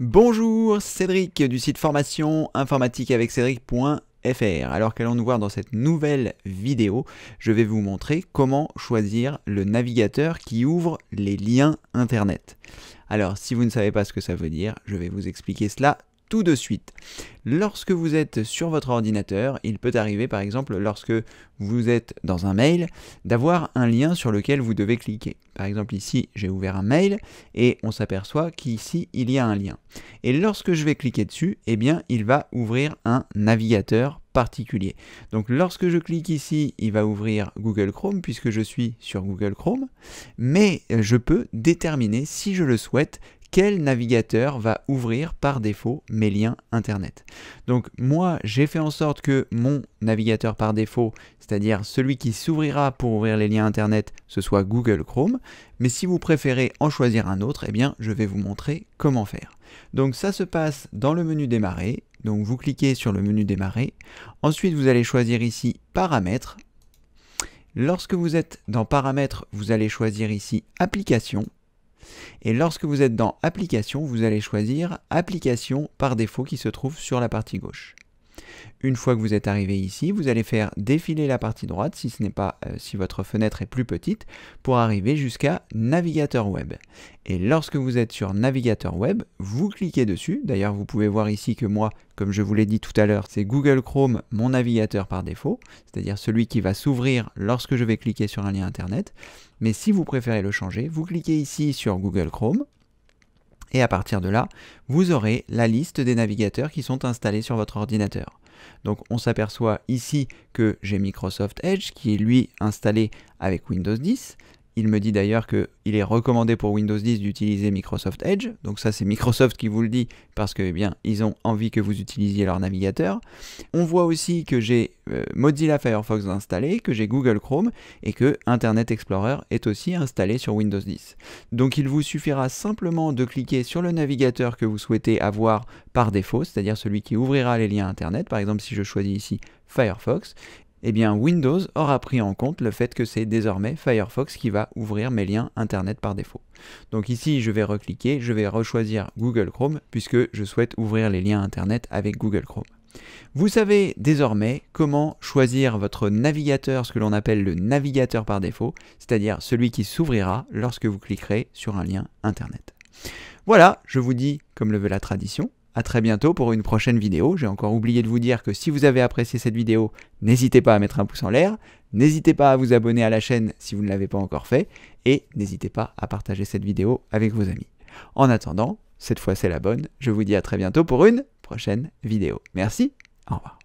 Bonjour, Cédric du site formation informatique avec Cédric.fr. Alors qu'allons-nous voir dans cette nouvelle vidéo Je vais vous montrer comment choisir le navigateur qui ouvre les liens Internet. Alors, si vous ne savez pas ce que ça veut dire, je vais vous expliquer cela tout de suite. Lorsque vous êtes sur votre ordinateur, il peut arriver par exemple lorsque vous êtes dans un mail d'avoir un lien sur lequel vous devez cliquer. Par exemple ici j'ai ouvert un mail et on s'aperçoit qu'ici il y a un lien. Et lorsque je vais cliquer dessus, eh bien il va ouvrir un navigateur particulier. Donc lorsque je clique ici, il va ouvrir Google Chrome puisque je suis sur Google Chrome, mais je peux déterminer si je le souhaite quel navigateur va ouvrir par défaut mes liens Internet. Donc moi, j'ai fait en sorte que mon navigateur par défaut, c'est-à-dire celui qui s'ouvrira pour ouvrir les liens Internet, ce soit Google Chrome. Mais si vous préférez en choisir un autre, eh bien, je vais vous montrer comment faire. Donc ça se passe dans le menu démarrer. Donc vous cliquez sur le menu démarrer. Ensuite, vous allez choisir ici paramètres. Lorsque vous êtes dans paramètres, vous allez choisir ici application et lorsque vous êtes dans Application, vous allez choisir Application par défaut qui se trouve sur la partie gauche. Une fois que vous êtes arrivé ici, vous allez faire défiler la partie droite, si ce n'est pas euh, si votre fenêtre est plus petite, pour arriver jusqu'à navigateur web. Et lorsque vous êtes sur navigateur web, vous cliquez dessus. D'ailleurs, vous pouvez voir ici que moi, comme je vous l'ai dit tout à l'heure, c'est Google Chrome, mon navigateur par défaut, c'est-à-dire celui qui va s'ouvrir lorsque je vais cliquer sur un lien internet. Mais si vous préférez le changer, vous cliquez ici sur Google Chrome et à partir de là, vous aurez la liste des navigateurs qui sont installés sur votre ordinateur. Donc on s'aperçoit ici que j'ai Microsoft Edge qui est lui installé avec Windows 10. Il me dit d'ailleurs qu'il est recommandé pour Windows 10 d'utiliser Microsoft Edge. Donc ça c'est Microsoft qui vous le dit parce que eh bien ils ont envie que vous utilisiez leur navigateur. On voit aussi que j'ai euh, Mozilla Firefox installé, que j'ai Google Chrome et que Internet Explorer est aussi installé sur Windows 10. Donc il vous suffira simplement de cliquer sur le navigateur que vous souhaitez avoir par défaut, c'est-à-dire celui qui ouvrira les liens Internet. Par exemple si je choisis ici Firefox, eh bien Windows aura pris en compte le fait que c'est désormais Firefox qui va ouvrir mes liens Internet par défaut. Donc ici, je vais recliquer, je vais rechoisir Google Chrome puisque je souhaite ouvrir les liens Internet avec Google Chrome. Vous savez désormais comment choisir votre navigateur, ce que l'on appelle le navigateur par défaut, c'est-à-dire celui qui s'ouvrira lorsque vous cliquerez sur un lien Internet. Voilà, je vous dis, comme le veut la tradition, à très bientôt pour une prochaine vidéo. J'ai encore oublié de vous dire que si vous avez apprécié cette vidéo, n'hésitez pas à mettre un pouce en l'air, n'hésitez pas à vous abonner à la chaîne si vous ne l'avez pas encore fait, et n'hésitez pas à partager cette vidéo avec vos amis. En attendant, cette fois c'est la bonne, je vous dis à très bientôt pour une prochaine vidéo. Merci, au revoir.